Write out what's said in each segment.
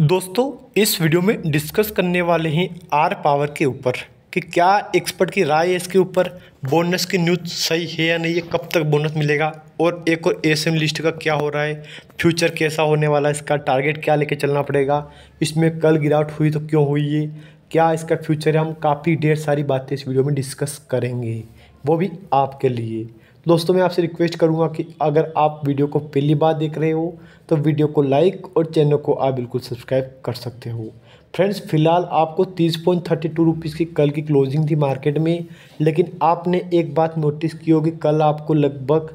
दोस्तों इस वीडियो में डिस्कस करने वाले हैं आर पावर के ऊपर कि क्या एक्सपर्ट की राय है इसके ऊपर बोनस की न्यूज सही है या नहीं है कब तक बोनस मिलेगा और एक और एसएम लिस्ट का क्या हो रहा है फ्यूचर कैसा होने वाला है इसका टारगेट क्या लेके चलना पड़ेगा इसमें कल गिरावट हुई तो क्यों हुई है क्या इसका फ्यूचर है हम काफ़ी ढेर सारी बातें इस वीडियो में डिस्कस करेंगे वो भी आपके लिए दोस्तों मैं आपसे रिक्वेस्ट करूँगा कि अगर आप वीडियो को पहली बार देख रहे हो तो वीडियो को लाइक और चैनल को आप बिल्कुल सब्सक्राइब कर सकते हो फ्रेंड्स फिलहाल आपको तीस पॉइंट थर्टी टू रुपीज़ की कल की क्लोजिंग थी मार्केट में लेकिन आपने एक बात नोटिस की होगी कल आपको लगभग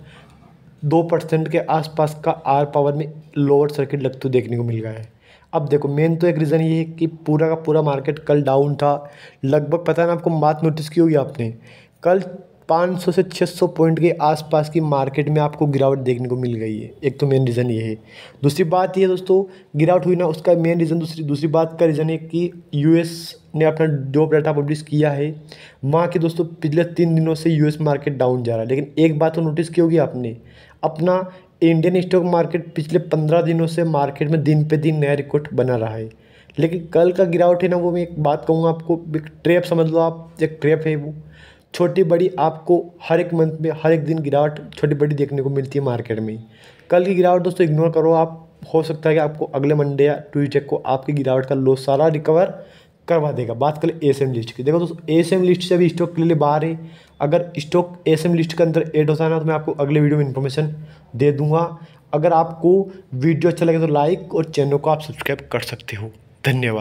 दो परसेंट के आसपास का आर पावर में लोअर सर्किट लगते देखने को मिल गया है अब देखो मेन तो एक रीज़न ये है कि पूरा का पूरा मार्केट कल डाउन था लगभग पता ना आपको बात नोटिस की होगी आपने कल 500 से 600 पॉइंट के आसपास की मार्केट में आपको गिरावट देखने को मिल गई है एक तो मेन रीज़न ये है दूसरी बात ये दोस्तों गिरावट हुई ना उसका मेन रीज़न दूसरी दूसरी बात का रीज़न है कि यूएस ने अपना जॉब डाटा पब्लिश किया है वहाँ के दोस्तों पिछले तीन दिनों से यू मार्केट डाउन जा रहा है लेकिन एक बात तो नोटिस की होगी आपने अपना इंडियन स्टॉक मार्केट पिछले पंद्रह दिनों से मार्केट में दिन पे दिन नया रिकॉर्ड बना रहा है लेकिन कल का गिरावट है ना वो मैं एक बात कहूँगा आपको एक ट्रैप समझ लो आप एक ट्रैप है वो छोटी बड़ी आपको हर एक मंथ में हर एक दिन गिरावट छोटी बड़ी देखने को मिलती है मार्केट में कल की गिरावट दोस्तों इग्नोर करो आप हो सकता है कि आपको अगले मंडे या ट्यूजडे को आपकी गिरावट का लो सारा रिकवर करवा देगा बात करें ए लिस्ट की देखो दोस्तों ए लिस्ट से अभी स्टॉक के लिए बाहर है अगर स्टॉक ए लिस्ट के अंदर एड होता है ना तो मैं आपको अगले वीडियो में इन्फॉर्मेशन दे दूंगा अगर आपको वीडियो अच्छा लगे तो लाइक और चैनल को आप सब्सक्राइब कर सकते हो धन्यवाद